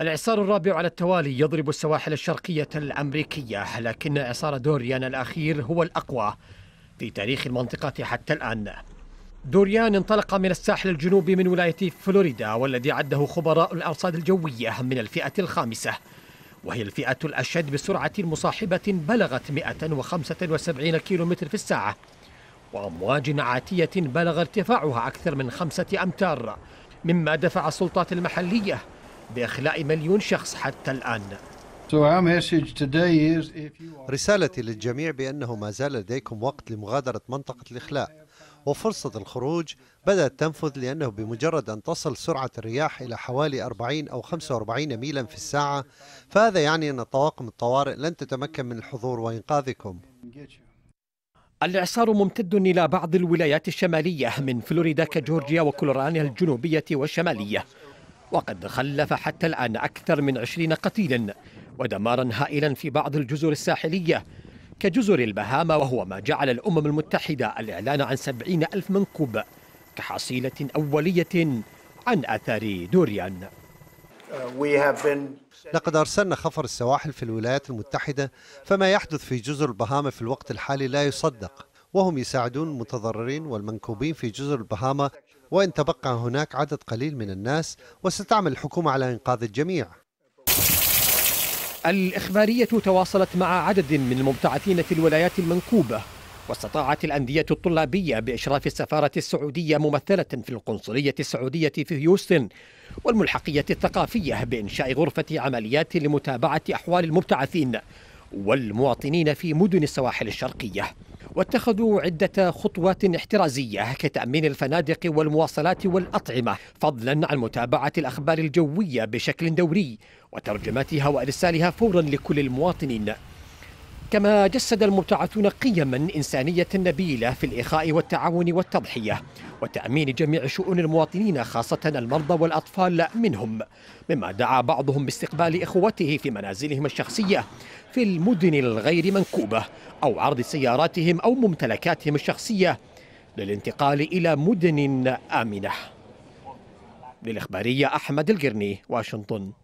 الإعصار الرابع على التوالي يضرب السواحل الشرقية الأمريكية لكن إعصار دوريان الأخير هو الأقوى في تاريخ المنطقة حتى الآن دوريان انطلق من الساحل الجنوبي من ولاية فلوريدا والذي عده خبراء الأرصاد الجوية من الفئة الخامسة وهي الفئة الأشد بسرعة مصاحبة بلغت 175 كيلومتر في الساعة وأمواج عاتية بلغ ارتفاعها أكثر من خمسة أمتار مما دفع السلطات المحلية بإخلاء مليون شخص حتى الآن رسالتي للجميع بأنه ما زال لديكم وقت لمغادرة منطقة الإخلاء وفرصة الخروج بدأت تنفذ لأنه بمجرد أن تصل سرعة الرياح إلى حوالي 40 أو 45 ميلا في الساعة فهذا يعني أن طواقم الطوارئ لن تتمكن من الحضور وإنقاذكم الإعصار ممتد إلى بعض الولايات الشمالية من فلوريدا كجورجيا وكولورانيا الجنوبية والشمالية وقد خلف حتى الآن أكثر من 20 قتيلا ودمارا هائلا في بعض الجزر الساحلية كجزر البهاما وهو ما جعل الأمم المتحدة الإعلان عن سبعين ألف منكوب كحصيلة أولية عن أثار دوريان لقد أرسلنا خفر السواحل في الولايات المتحدة فما يحدث في جزر البهاما في الوقت الحالي لا يصدق وهم يساعدون المتضررين والمنكوبين في جزر البهاما وإن تبقى هناك عدد قليل من الناس وستعمل الحكومة على إنقاذ الجميع الإخبارية تواصلت مع عدد من المبتعثين في الولايات المنكوبة واستطاعت الأندية الطلابية بإشراف السفارة السعودية ممثلة في القنصلية السعودية في هيوستن والملحقية الثقافية بإنشاء غرفة عمليات لمتابعة أحوال المبتعثين والمواطنين في مدن السواحل الشرقية واتخذوا عدة خطوات احترازية كتأمين الفنادق والمواصلات والأطعمة فضلا عن متابعة الأخبار الجوية بشكل دوري وترجمتها وإرسالها فورا لكل المواطنين كما جسد المبتعثون قيما إنسانية نبيلة في الإخاء والتعاون والتضحية وتأمين جميع شؤون المواطنين خاصة المرضى والأطفال منهم مما دعا بعضهم باستقبال إخوته في منازلهم الشخصية في المدن الغير منكوبة أو عرض سياراتهم أو ممتلكاتهم الشخصية للانتقال إلى مدن آمنة للإخبارية أحمد القرني واشنطن